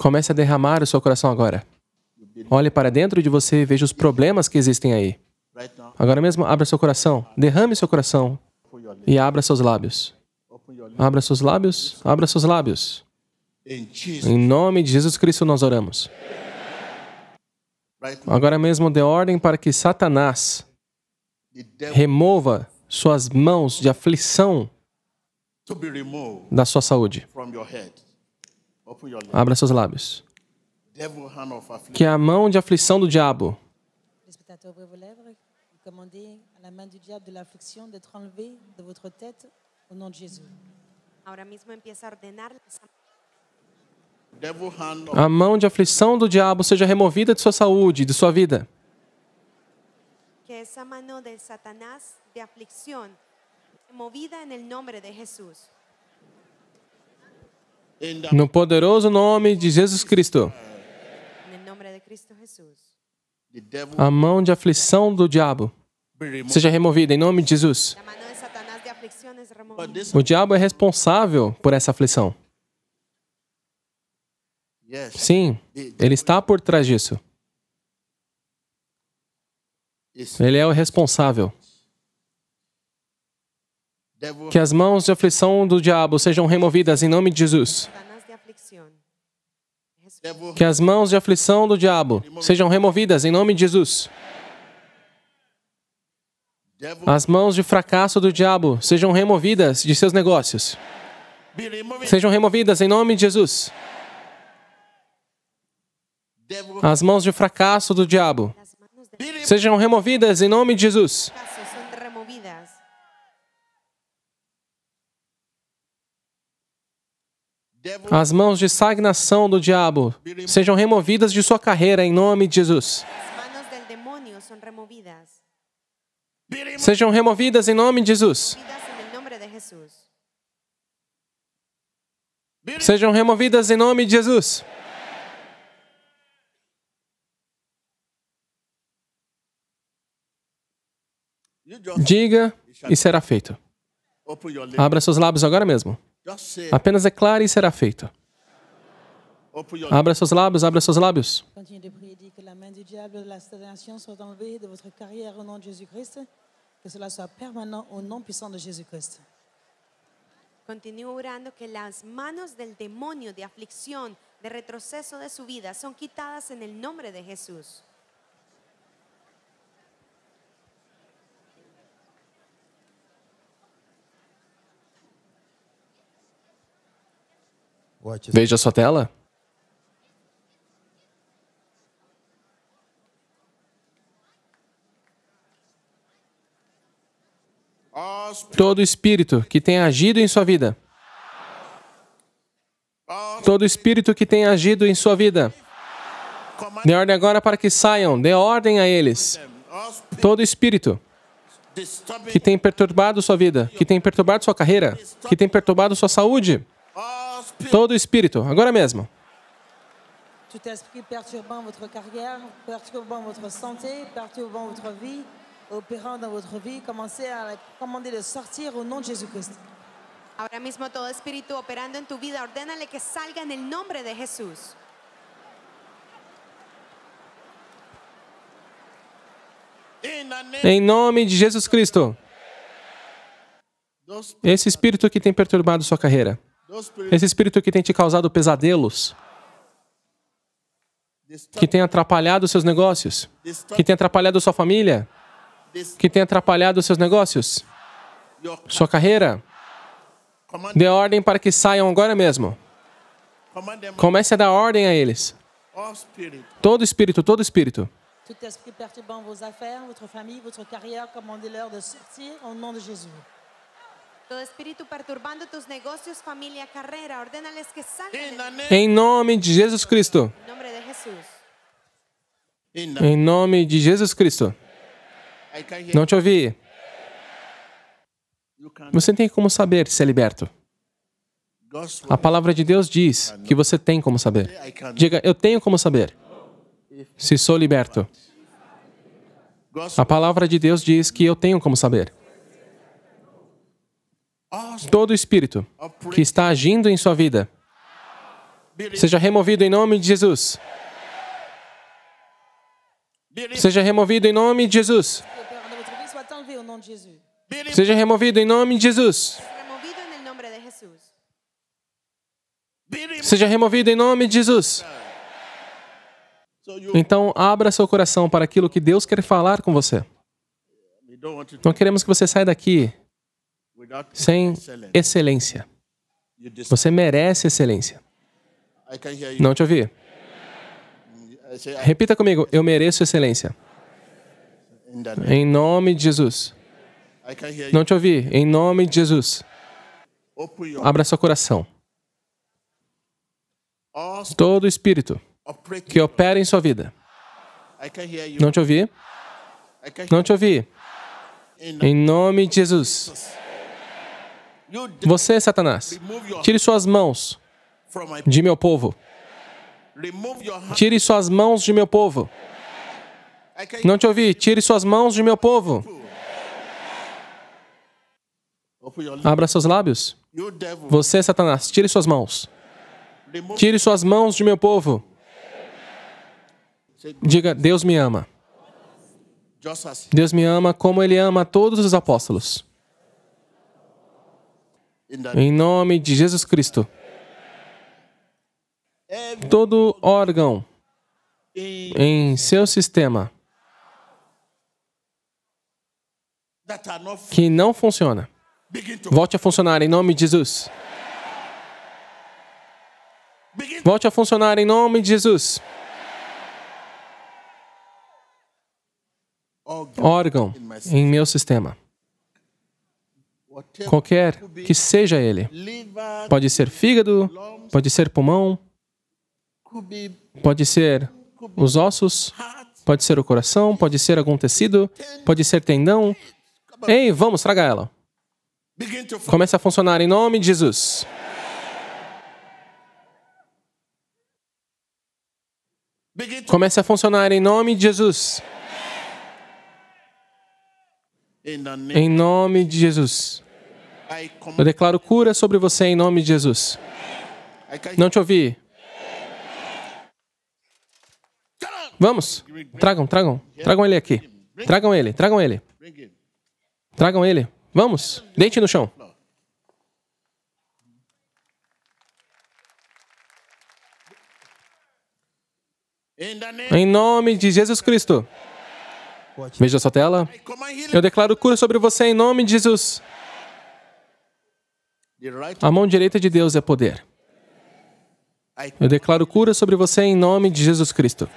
Comece a derramar o seu coração agora. Olhe para dentro de você e veja os problemas que existem aí. Agora mesmo, abra seu coração, derrame seu coração e abra seus lábios. Abra seus lábios, abra seus lábios. Em nome de Jesus Cristo nós oramos. Agora mesmo, dê ordem para que Satanás remova suas mãos de aflição da sua saúde. Abra seus lábios. Que a mão de aflição do diabo. A mão de aflição do diabo seja removida de sua saúde, de sua vida. Que essa mão de Satanás de aflição removida em nome de Jesus no poderoso nome de Jesus Cristo. A mão de aflição do diabo seja removida em nome de Jesus. O diabo é responsável por essa aflição. Sim, ele está por trás disso. Ele é o responsável. Que as mãos de aflição do diabo sejam removidas em nome de Jesus. Que as mãos de aflição do diabo sejam removidas em nome de Jesus. As mãos de fracasso do diabo sejam removidas de seus negócios. Sejam removidas em nome de Jesus. As mãos de fracasso do diabo sejam removidas em nome de Jesus. As mãos de stagnação do diabo sejam removidas de sua carreira em nome de Jesus. Sejam removidas em nome de Jesus. Sejam removidas em nome de Jesus. Diga e será feito. Abra seus lábios agora mesmo. Apenas declare é e será feito. Abra seus lábios, abra seus lábios. Continue orando que as mãos do demônio de aflição, de retrocesso de sua vida, sejam quitadas em nome de Jesus. Veja sua tela. Todo espírito que tem agido em sua vida. Todo espírito que tem agido em sua vida. Dê ordem agora para que saiam, dê ordem a eles. Todo espírito que tem perturbado sua vida, que tem perturbado sua carreira, que tem perturbado sua saúde, todo espírito, agora mesmo. Tout esprit perturbant votre carrière, perturbant votre santé, perturbant sua vida, operando dans sua vida, comece a commander de sair em nome de Jesus christ Ahora mismo todo espírito operando en tu vida, ordena-lhe que salga em nome de Jesus. Em nome de Jesus Cristo. Esse espírito que tem perturbado sua carreira. Esse espírito que tem te causado pesadelos, que tem atrapalhado seus negócios, que tem atrapalhado sua família, que tem atrapalhado seus negócios, sua carreira, dê ordem para que saiam agora mesmo. Comece a dar ordem a eles. Todo espírito, todo espírito. Todo espírito perturbando vos affaires, votre família, votre carrière, commandez-leur de sortir em nome de Jesus. Todo espírito perturbando tus negocios, familia, carrera, ordénales que saiam. Em nome de Jesus Cristo. Em nome de Jesus. Em nome de Jesus Cristo. Não te ouvi. Você tem como saber se é liberto. A palavra de Deus diz ah, que você tem como saber. Diga, eu tenho como saber se sou liberto. A palavra de Deus diz que eu tenho como saber todo espírito que está agindo em sua vida seja removido em nome de Jesus. Seja removido em nome de Jesus. Seja removido em nome de Jesus. Seja removido em nome de Jesus. Então, abra seu coração para aquilo que Deus quer falar com você. Não queremos que você saia daqui sem excelência. Você merece excelência. Não te ouvi? Repita comigo: Eu mereço excelência. Em nome de Jesus. Não te ouvi? Em nome de Jesus. Abra seu coração. Todo espírito que opera em sua vida. Não te ouvi? Não te ouvi? Em nome de Jesus. Você, Satanás, tire suas mãos de meu povo. Tire suas mãos de meu povo. Não te ouvi. Tire suas mãos de meu povo. Abra seus lábios. Você, Satanás, tire suas mãos. Tire suas mãos de meu povo. Diga: Deus me ama. Deus me ama como Ele ama todos os apóstolos. Em nome de Jesus Cristo. Todo órgão em seu sistema que não funciona, volte a funcionar em nome de Jesus. Volte a funcionar em nome de Jesus. Órgão em meu sistema qualquer que seja ele. Pode ser fígado, pode ser pulmão, pode ser os ossos, pode ser o coração, pode ser algum tecido, pode ser tendão. Ei, vamos, traga ela. Começa a funcionar em nome de Jesus. Comece a funcionar em nome de Jesus. Em nome de Jesus. Eu declaro cura sobre você em nome de Jesus. Não te ouvi. Vamos, tragam, tragam, tragam ele aqui. Tragam ele, tragam ele. Tragam ele. Vamos, deite no chão. Em nome de Jesus Cristo. Veja sua tela. Eu declaro cura sobre você em nome de Jesus. A mão direita de Deus é poder. Eu declaro cura sobre você em nome de Jesus Cristo.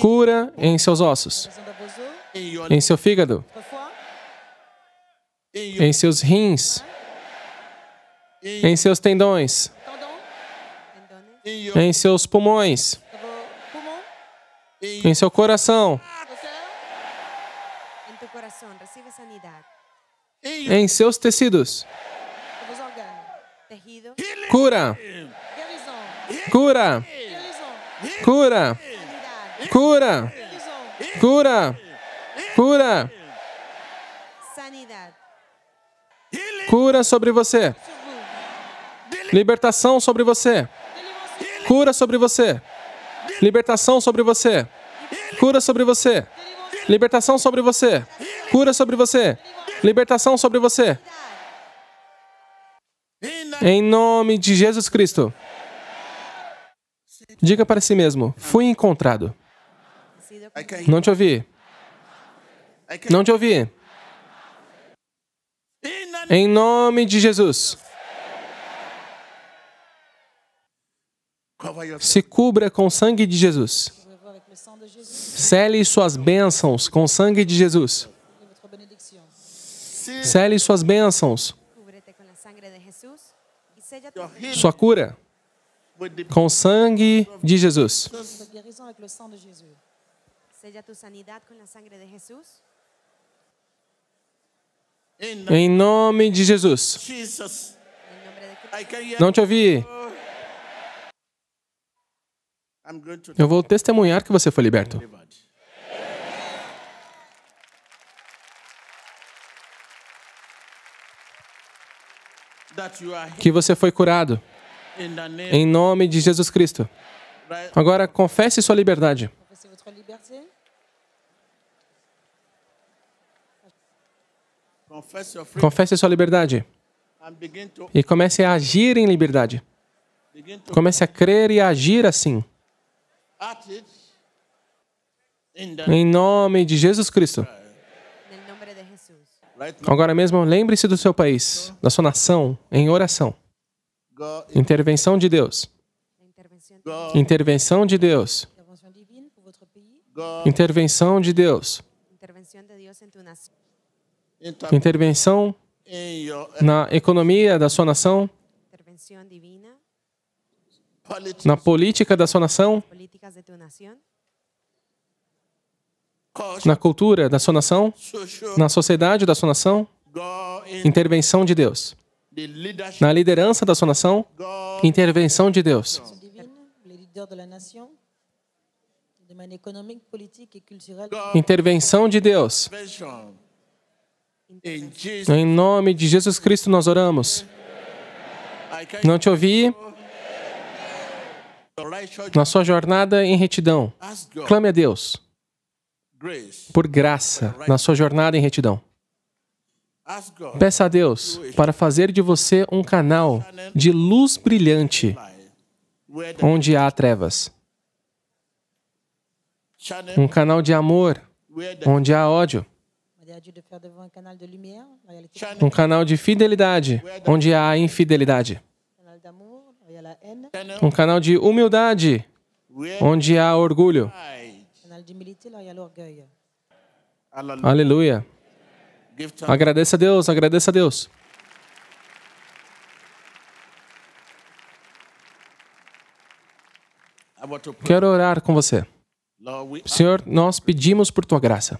Cura em seus ossos, em seu fígado, em seus rins, em seus tendões, em seus pulmões, em seu coração em seus tecidos. Cura! Cura! Cura! Cura! Cura! Cura! Cura sobre você. Libertação sobre você. Cura sobre você. Libertação sobre você. Cura sobre você. Libertação sobre você. Cura sobre você. Libertação sobre você. Em nome de Jesus Cristo. Diga para si mesmo: fui encontrado. Não te ouvi. Não te ouvi. Em nome de Jesus. Se cubra com o sangue de Jesus. Cele suas bênçãos com o sangue de Jesus. Cele suas bênçãos, sua cura com o sangue de Jesus. Em nome de Jesus. Não te ouvi. Eu vou testemunhar que você foi liberto. que você foi curado. Em nome de Jesus Cristo. Agora, confesse sua liberdade. Confesse sua liberdade. E comece a agir em liberdade. Comece a crer e a agir assim. Em nome de Jesus Cristo. Agora mesmo, lembre-se do seu país, da sua nação, em oração. Intervenção de Deus. Intervenção de Deus. Intervenção de Deus. Intervenção na economia da sua nação. Na política da sua nação na cultura da sua nação, na sociedade da sua nação, intervenção de Deus. Na liderança da sua nação, intervenção de Deus. Intervenção de Deus. Em nome de Jesus Cristo nós oramos. Não te ouvi? Na sua jornada em retidão, clame a Deus por graça na sua jornada em retidão. Peça a Deus para fazer de você um canal de luz brilhante onde há trevas. Um canal de amor onde há ódio. É um canal de fidelidade onde há infidelidade. É um canal de humildade onde há orgulho à humilité et à l'orgueil. Aleluia. Agradeça a Deus, agradeça a Deus. Quero orar com você. Senhor, nós pedimos por tua graça.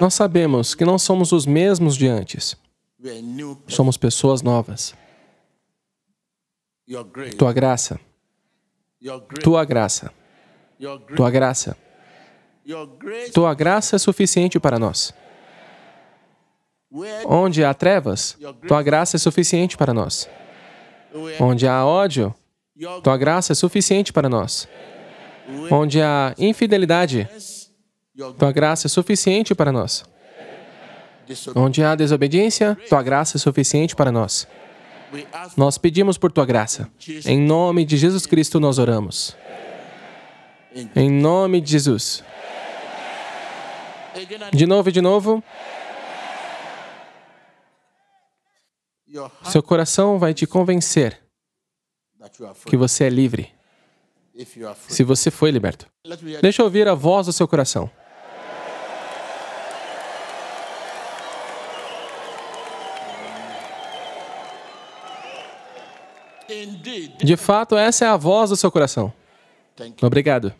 Nós sabemos que não somos os mesmos de antes. Somos pessoas novas tua graça, tua graça, tua graça. Tua graça é suficiente para nós. Onde há trevas, tua graça é suficiente para nós. Onde há ódio, tua graça é suficiente para nós. Onde há infidelidade, tua graça é suficiente para nós. Onde há desobediência, tua graça é suficiente para nós. Nós pedimos por tua graça. Em nome de Jesus Cristo nós oramos. Em nome de Jesus. De novo e de novo. Seu coração vai te convencer que você é livre se você foi liberto. Deixa eu ouvir a voz do seu coração. De fato, essa é a voz do seu coração. Obrigado.